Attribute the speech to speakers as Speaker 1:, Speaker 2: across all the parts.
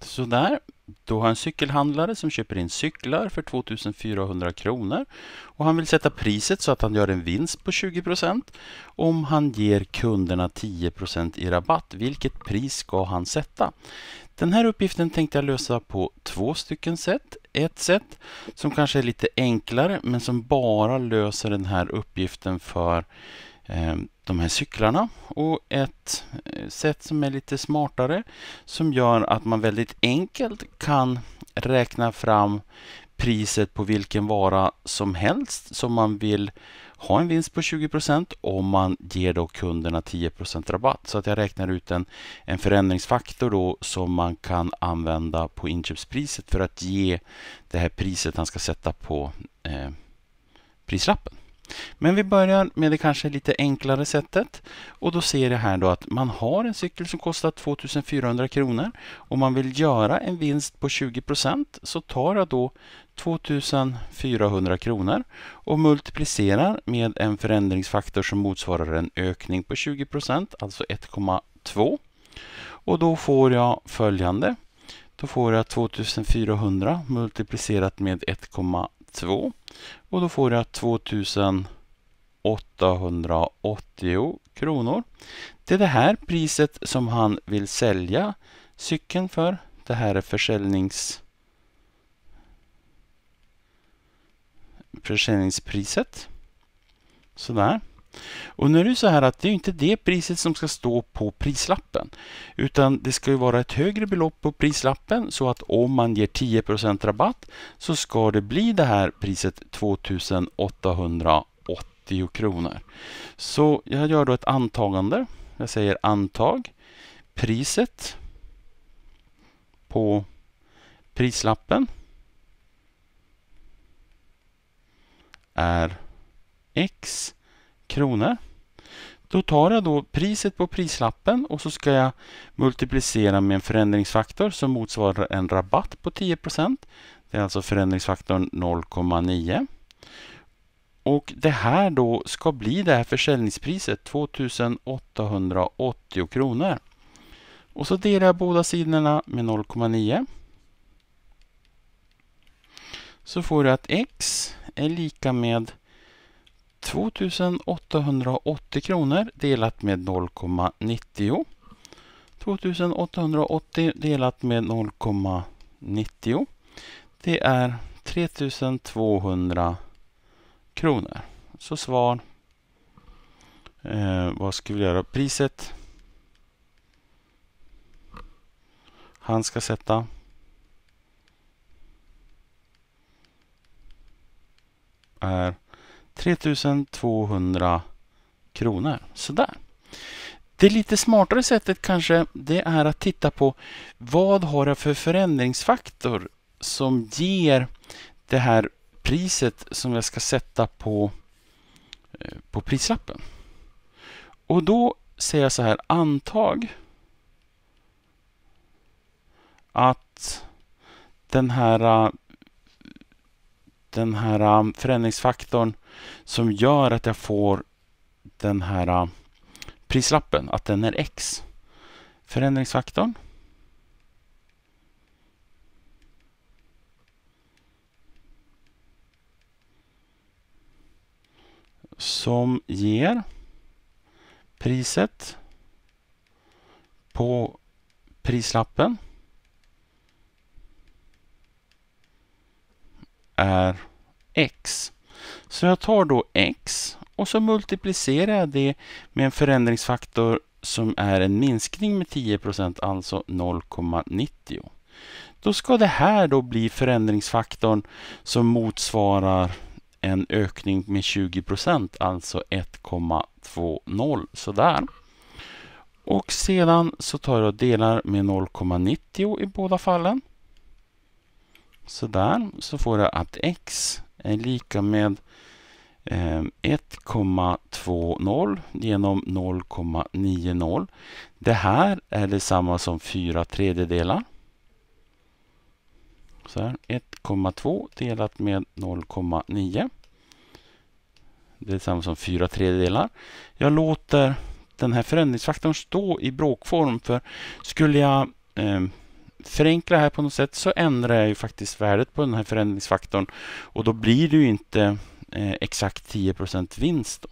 Speaker 1: Sådär, då har en cykelhandlare som köper in cyklar för 2400 kronor och han vill sätta priset så att han gör en vinst på 20 om han ger kunderna 10 i rabatt. Vilket pris ska han sätta? Den här uppgiften tänkte jag lösa på två stycken sätt. Ett sätt som kanske är lite enklare men som bara löser den här uppgiften för Ehm, de här cyklarna och ett eh, sätt som är lite smartare som gör att man väldigt enkelt kan räkna fram priset på vilken vara som helst som man vill ha en vinst på 20 om man ger då kunderna 10 rabatt. Så att jag räknar ut en, en förändringsfaktor då som man kan använda på inköpspriset för att ge det här priset han ska sätta på eh, prislappen. Men vi börjar med det kanske lite enklare sättet. Och då ser jag här då att man har en cykel som kostar 2400 kronor. Om man vill göra en vinst på 20 så tar jag då 2400 kronor och multiplicerar med en förändringsfaktor som motsvarar en ökning på 20 alltså 1,2. Och då får jag följande. Då får jag 2400 multiplicerat med 1,2 2 och då får jag 2880 kronor. Det är det här priset som han vill sälja cykeln för. Det här är försäljnings... försäljningspriset. Sådär. Och nu är det så här att det är inte det priset som ska stå på prislappen. Utan det ska ju vara ett högre belopp på prislappen så att om man ger 10 rabatt så ska det bli det här priset 2880 kronor. Så jag gör då ett antagande. Jag säger antag. Priset på prislappen är X kronor. Då tar jag då priset på prislappen och så ska jag multiplicera med en förändringsfaktor som motsvarar en rabatt på 10 Det är alltså förändringsfaktorn 0,9. Och det här då ska bli det här försäljningspriset 2880 kronor. Och så delar jag båda sidorna med 0,9. Så får du att x är lika med 2880 kronor delat med 0,90. 2880 delat med 0,90. Det är 3200 kronor. Så svar. Eh, vad ska vi göra? Priset. Han ska sätta. Är 3200 kronor. Sådär. Det lite smartare sättet kanske det är att titta på vad har jag för förändringsfaktor som ger det här priset som jag ska sätta på, eh, på prislappen. Och då säger jag så här, antag att den här den här um, förändringsfaktorn som gör att jag får den här um, prislappen, att den är X. Förändringsfaktorn. Som ger priset på prislappen är x. Så jag tar då x och så multiplicerar jag det med en förändringsfaktor som är en minskning med 10 alltså 0,90. Då ska det här då bli förändringsfaktorn som motsvarar en ökning med 20 alltså 1,20 sådär. Och sedan så tar jag delar med 0,90 i båda fallen. Så där. så får jag att x är lika med 1,20 eh, genom 0,90. Det här är detsamma som 4 tredjedelar. Så 1,2 delat med 0,9. Det är detsamma som 4 tredjedelar. Jag låter den här förändringsfaktorn stå i bråkform för skulle jag eh, Förenkla här på något sätt så ändrar jag ju faktiskt värdet på den här förändringsfaktorn och då blir det ju inte eh, exakt 10 vinst. Då.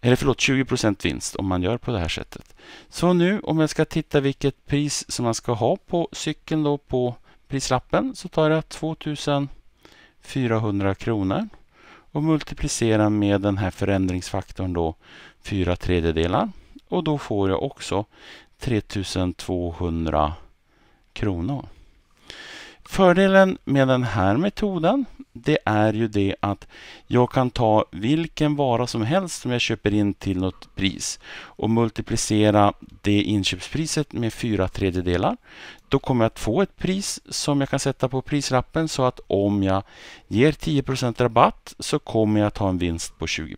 Speaker 1: Eller förlåt, 20 vinst om man gör på det här sättet. Så nu om jag ska titta vilket pris som man ska ha på cykeln då på prislappen så tar jag 2400 kronor och multiplicerar med den här förändringsfaktorn då 4 tredjedelar och då får jag också 3200 kronor. Fördelen med den här metoden det är ju det att jag kan ta vilken vara som helst som jag köper in till något pris och multiplicera det inköpspriset med fyra tredjedelar. Då kommer jag att få ett pris som jag kan sätta på prislappen så att om jag ger 10 rabatt så kommer jag att ha en vinst på 20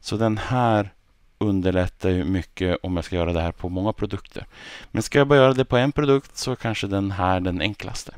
Speaker 1: Så den här underlättar ju mycket om jag ska göra det här på många produkter. Men ska jag bara göra det på en produkt så kanske den här är den enklaste.